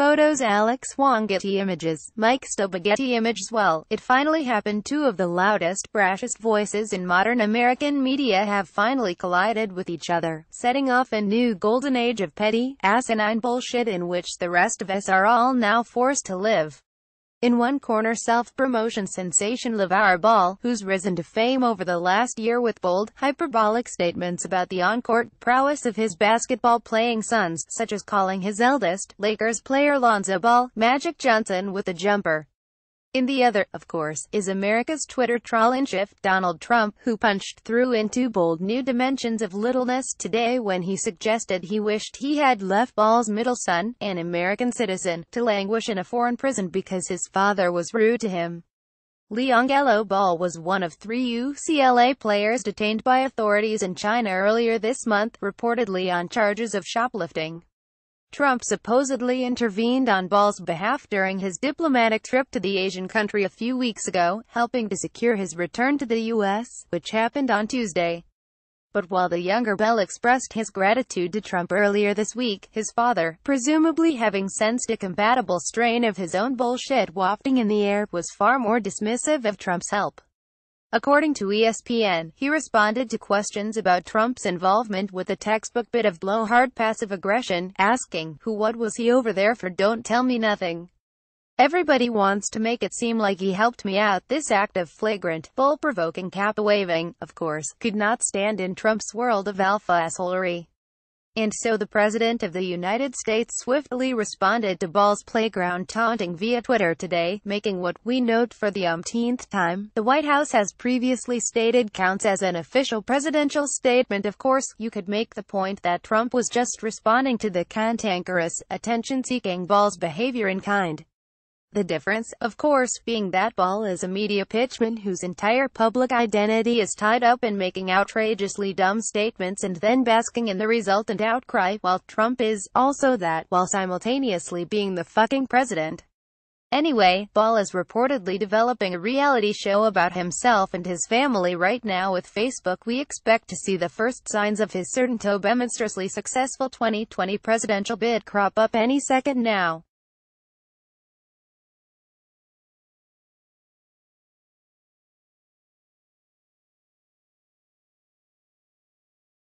Photos Alex Wong Getty Images, Mike Stobagetti Getty Images Well, it finally happened two of the loudest, brashest voices in modern American media have finally collided with each other, setting off a new golden age of petty, asinine bullshit in which the rest of us are all now forced to live. In one corner self-promotion sensation LeVar Ball, who's risen to fame over the last year with bold, hyperbolic statements about the on-court prowess of his basketball-playing sons, such as calling his eldest, Lakers player Lonzo Ball, Magic Johnson with a jumper. In the other, of course, is America's Twitter troll and chief, Donald Trump, who punched through into bold new dimensions of littleness today when he suggested he wished he had left Ball's middle son, an American citizen, to languish in a foreign prison because his father was rude to him. Leongello Ball was one of three UCLA players detained by authorities in China earlier this month, reportedly on charges of shoplifting. Trump supposedly intervened on Ball's behalf during his diplomatic trip to the Asian country a few weeks ago, helping to secure his return to the U.S., which happened on Tuesday. But while the younger Bell expressed his gratitude to Trump earlier this week, his father, presumably having sensed a compatible strain of his own bullshit wafting in the air, was far more dismissive of Trump's help. According to ESPN, he responded to questions about Trump's involvement with a textbook bit of blowhard passive aggression, asking, who what was he over there for don't tell me nothing. Everybody wants to make it seem like he helped me out. This act of flagrant, bull-provoking cap-waving, of course, could not stand in Trump's world of alpha assholery. And so the President of the United States swiftly responded to Ball's playground taunting via Twitter today, making what we note for the umpteenth time. The White House has previously stated counts as an official presidential statement. Of course, you could make the point that Trump was just responding to the cantankerous, attention-seeking Ball's behavior in kind. The difference, of course, being that Ball is a media pitchman whose entire public identity is tied up in making outrageously dumb statements and then basking in the resultant outcry, while Trump is, also that, while simultaneously being the fucking president. Anyway, Ball is reportedly developing a reality show about himself and his family right now with Facebook. We expect to see the first signs of his certain to monstrously successful 2020 presidential bid crop up any second now.